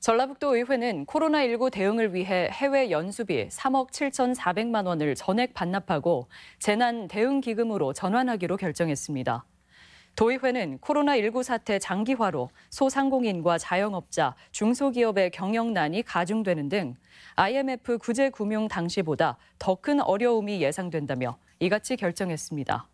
전라북도 의회는 코로나19 대응을 위해 해외 연수비 3억 7,400만 원을 전액 반납하고 재난 대응 기금으로 전환하기로 결정했습니다. 도의회는 코로나19 사태 장기화로 소상공인과 자영업자, 중소기업의 경영난이 가중되는 등 IMF 구제 금융 당시보다 더 큰 어려움이 예상된다며 이같이 결정했습니다.